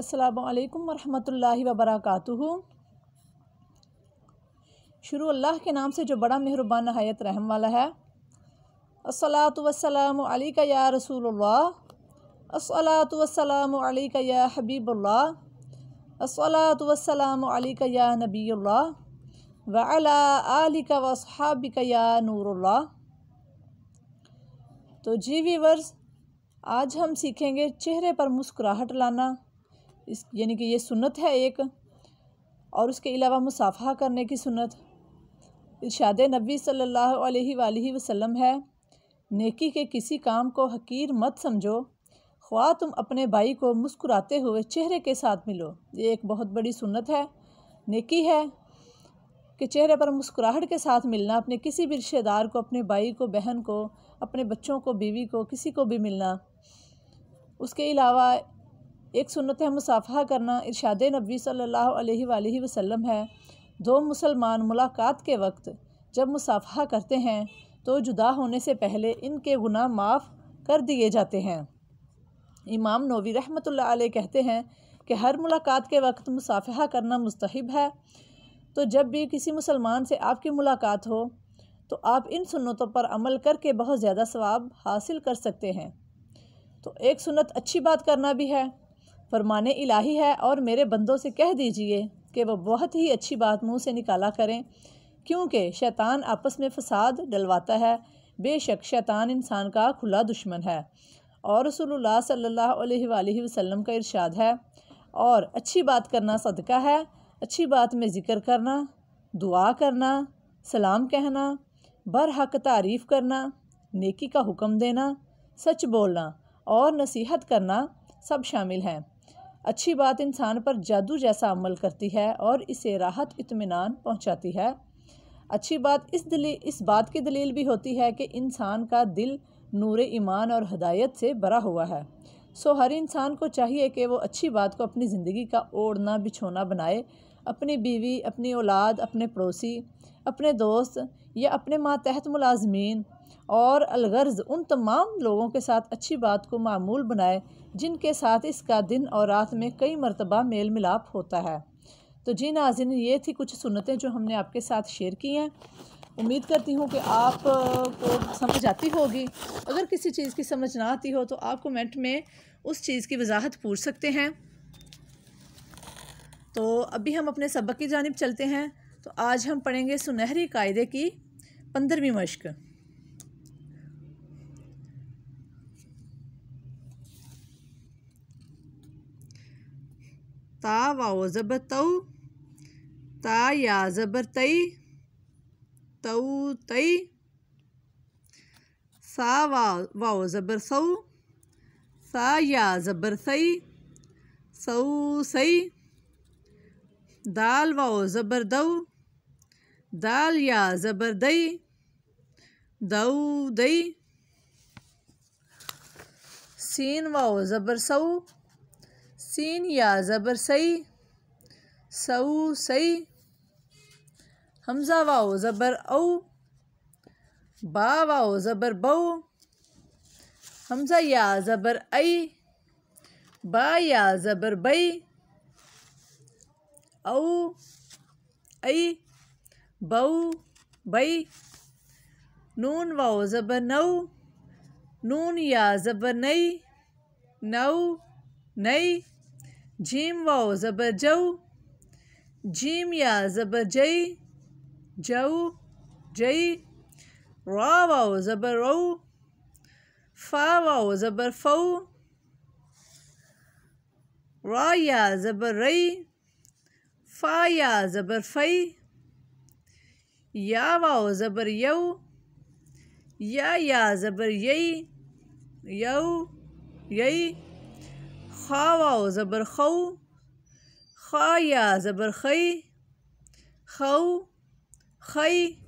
अस्सलाम वरहमतुल्लाहि वबरकातुहू शुरू अल्लाह के नाम से जो बड़ा मेहरबान नहायत रहम वाला है असलात वसलाम का या रसूलुल्लाह असलात वसलाम का या हबीबुल्लाह असलात वसलाम का या नबील्ला वला आलिका वसहाबिका या नूरुल्ला तो जी वीवर्स आज हम सीखेंगे चेहरे पर मुस्कुराहट लाना इस यानी कि ये सुन्नत है एक और उसके अलावा मुसाफ़ा करने की सुन्नत इर्शाद नबी सल्लल्लाहु अलैहि वसल्लम है नेकी के किसी काम को हकीर मत समझो ख्वा तुम अपने भाई को मुस्कुराते हुए चेहरे के साथ मिलो ये एक बहुत बड़ी सुन्नत है नेकी है कि चेहरे पर मुस्कुराहट के साथ मिलना अपने किसी भी रिश्तेदार को अपने भाई को बहन को अपने बच्चों को बीवी को किसी को भी मिलना उसके अलावा एक सुनत है मुसाफ़ा करना इरशाद नबी सल्ला वसम है दो मुसलमान मुलाकात के वक्त जब मुसाफ़ा करते हैं तो जुदा होने से पहले इनके गुनाह माफ़ कर दिए जाते हैं इमाम नोवी रहमत आल कहते हैं कि हर मुलाकात के वक्त मुसाफ़ा करना मुस्तहब है तो जब भी किसी मुसलमान से आपकी मुलाकात हो तो आप इन सुनतों पर अमल करके बहुत ज़्यादा सवाब हासिल कर सकते हैं तो एक सुनत अच्छी बात करना भी है फरमान इलाही है और मेरे बंदों से कह दीजिए कि वह बहुत ही अच्छी बात मुंह से निकाला करें क्योंकि शैतान आपस में फसाद डलवाता है बेशक शैतान इंसान का खुला दुश्मन है और रसोल्ला सल्ला वसम का इरशाद है और अच्छी बात करना सदका है अच्छी बात में ज़िक्र करना दुआ करना सलाम कहना बर हक तारीफ़ करना नेकी का हुक्म देना सच बोलना और नसीहत करना सब शामिल हैं अच्छी बात इंसान पर जादू जैसा अमल करती है और इसे राहत इतमान पहुँचाती है अच्छी बात इस दलील इस बात की दलील भी होती है कि इंसान का दिल नूर ईमान और हदायत से भरा हुआ है सो हर इंसान को चाहिए कि वो अच्छी बात को अपनी ज़िंदगी का ओढ़ना बिछोना बनाए अपनी बीवी अपनी औलाद अपने पड़ोसी अपने दोस्त या अपने मातहत मुलाजमीन और अलगर्ज उन तमाम लोगों के साथ अच्छी बात को मामूल बनाए जिनके साथ इसका दिन और रात में कई मरतबा मेल मिलाप होता है तो जी नाजिन ये थी कुछ सुनतें जो हमने आपके साथ शेयर की हैं उम्मीद करती हूँ कि आप को समझ आती होगी अगर किसी चीज़ की समझ ना आती हो तो आप कमेंट में उस चीज़ की वजाहत पूछ सकते हैं तो अभी हम अपने सबक की जानब चलते हैं तो आज हम पढ़ेंगे सुनहरी कायदे की पंद्रहवीं मश्क تا واو زبر تو تا یا زبر تی تو تی سا واو زبر سو سا یا زبر سی سو سی دال واو زبر دو دال یا زبر دی دو دی سین واو زبر سو سین یا زبر سی سو سی همزه واو زبر او با واو زبر بو همزه یا زبر ای با یا زبر بی او ای بو بی نون واو زبر نو نون یا زبر نی نو نئی جیم واو زب جو جیم یا زب جی جو جی را واو زب رو فا واو زب فو را یا زب ری فا یا زب فی یا واو زب یو یا یا زب یی یو یی خاوه او زبرخو خایا زبرخی خو خی